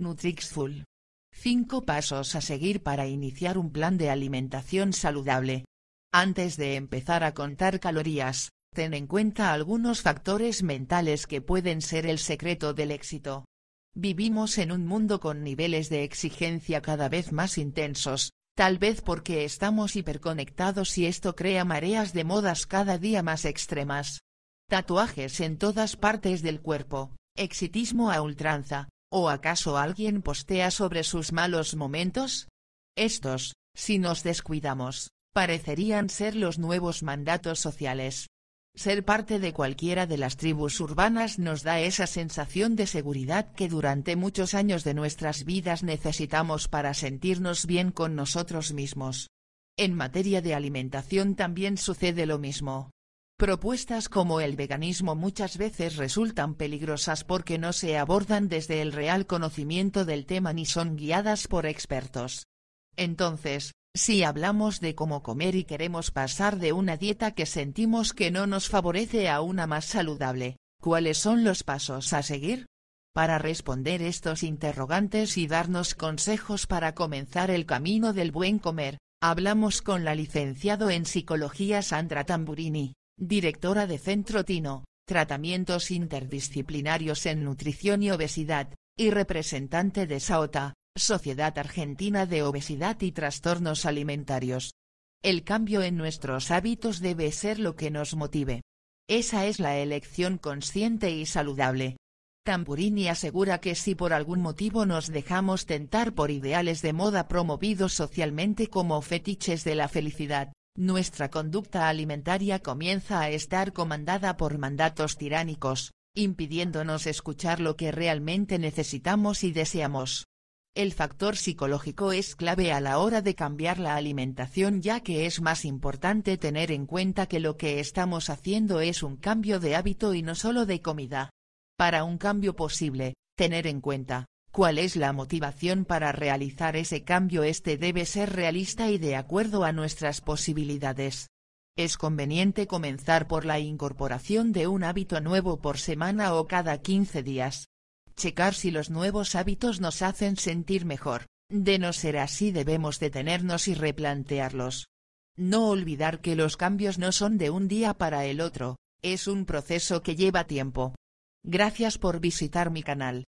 Nutrixful. 5 pasos a seguir para iniciar un plan de alimentación saludable. Antes de empezar a contar calorías, ten en cuenta algunos factores mentales que pueden ser el secreto del éxito. Vivimos en un mundo con niveles de exigencia cada vez más intensos, tal vez porque estamos hiperconectados y esto crea mareas de modas cada día más extremas. Tatuajes en todas partes del cuerpo, exitismo a ultranza, ¿O acaso alguien postea sobre sus malos momentos? Estos, si nos descuidamos, parecerían ser los nuevos mandatos sociales. Ser parte de cualquiera de las tribus urbanas nos da esa sensación de seguridad que durante muchos años de nuestras vidas necesitamos para sentirnos bien con nosotros mismos. En materia de alimentación también sucede lo mismo. Propuestas como el veganismo muchas veces resultan peligrosas porque no se abordan desde el real conocimiento del tema ni son guiadas por expertos. Entonces, si hablamos de cómo comer y queremos pasar de una dieta que sentimos que no nos favorece a una más saludable, ¿cuáles son los pasos a seguir? Para responder estos interrogantes y darnos consejos para comenzar el camino del buen comer, hablamos con la licenciado en psicología Sandra Tamburini Directora de Centro Tino, Tratamientos Interdisciplinarios en Nutrición y Obesidad, y representante de SAOTA, Sociedad Argentina de Obesidad y Trastornos Alimentarios. El cambio en nuestros hábitos debe ser lo que nos motive. Esa es la elección consciente y saludable. Tamburini asegura que si por algún motivo nos dejamos tentar por ideales de moda promovidos socialmente como fetiches de la felicidad, nuestra conducta alimentaria comienza a estar comandada por mandatos tiránicos, impidiéndonos escuchar lo que realmente necesitamos y deseamos. El factor psicológico es clave a la hora de cambiar la alimentación ya que es más importante tener en cuenta que lo que estamos haciendo es un cambio de hábito y no solo de comida. Para un cambio posible, tener en cuenta, ¿Cuál es la motivación para realizar ese cambio? Este debe ser realista y de acuerdo a nuestras posibilidades. Es conveniente comenzar por la incorporación de un hábito nuevo por semana o cada 15 días. Checar si los nuevos hábitos nos hacen sentir mejor, de no ser así debemos detenernos y replantearlos. No olvidar que los cambios no son de un día para el otro, es un proceso que lleva tiempo. Gracias por visitar mi canal.